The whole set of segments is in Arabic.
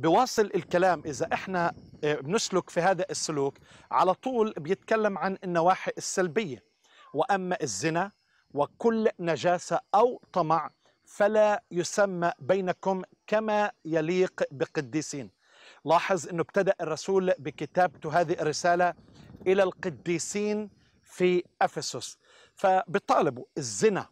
بواصل الكلام اذا احنا آه، بنسلك في هذا السلوك على طول بيتكلم عن النواحي السلبيه واما الزنا وكل نجاسه او طمع فلا يسمى بينكم كما يليق بقديسين لاحظ انه ابتدا الرسول بكتابته هذه الرساله الى القديسين في افسس فبيطالبوا الزنا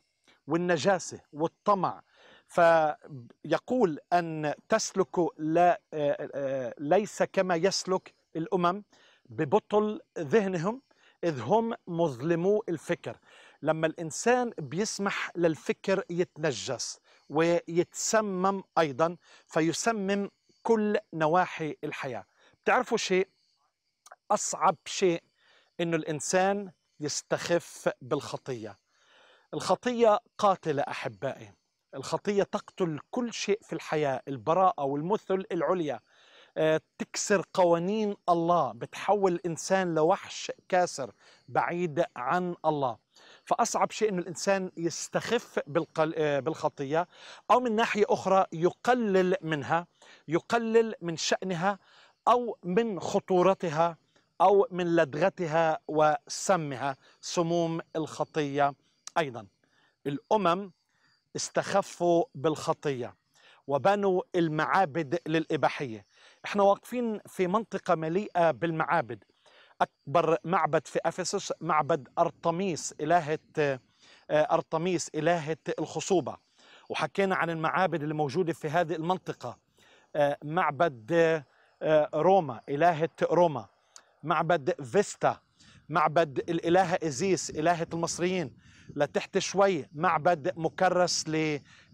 والنجاسه والطمع فيقول أن تسلك لا آه، آه، آه، ليس كما يسلك الأمم ببطل ذهنهم إذ هم مظلمو الفكر لما الإنسان بيسمح للفكر يتنجس ويتسمم أيضا فيسمم كل نواحي الحياة بتعرفوا شيء أصعب شيء إنه الإنسان يستخف بالخطية الخطية قاتلة أحبائي الخطية تقتل كل شيء في الحياة البراءة والمثل العليا آه، تكسر قوانين الله بتحول الإنسان لوحش كاسر بعيد عن الله فأصعب شيء أن الإنسان يستخف آه، بالخطية أو من ناحية أخرى يقلل منها يقلل من شأنها أو من خطورتها أو من لدغتها وسمها سموم الخطية أيضا الأمم استخفوا بالخطية وبنوا المعابد للإباحية احنا واقفين في منطقة مليئة بالمعابد أكبر معبد في أفسس معبد أرطميس إلهة آه، أرطميس إلهة الخصوبة وحكينا عن المعابد الموجودة في هذه المنطقة آه، معبد آه، روما إلهة روما معبد فيستا معبد الإلهة إزيس إلهة المصريين لتحت شوي معبد مكرس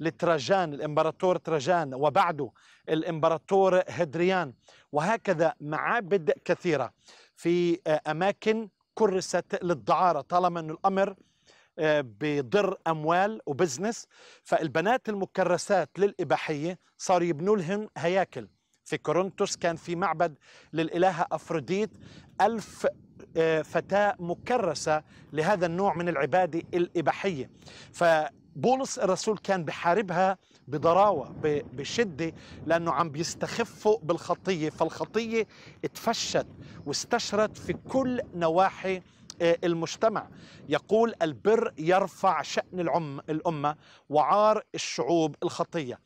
لتراجان الإمبراطور تراجان وبعده الإمبراطور هدريان وهكذا معابد كثيرة في آه، أماكن كرست للدعارة طالما أن الأمر آه، بضر أموال وبزنس فالبنات المكرسات للإباحية صاروا يبنوا لهم هياكل في كورنثوس كان في معبد للإلهة أفروديت ألف آه، فتاة مكرسة لهذا النوع من العبادة الإباحية فبولس الرسول كان بحاربها بضراوة بشدة لأنه عم بيستخفوا بالخطية فالخطية اتفشت واستشرت في كل نواحي آه، المجتمع يقول البر يرفع شأن الأمة وعار الشعوب الخطية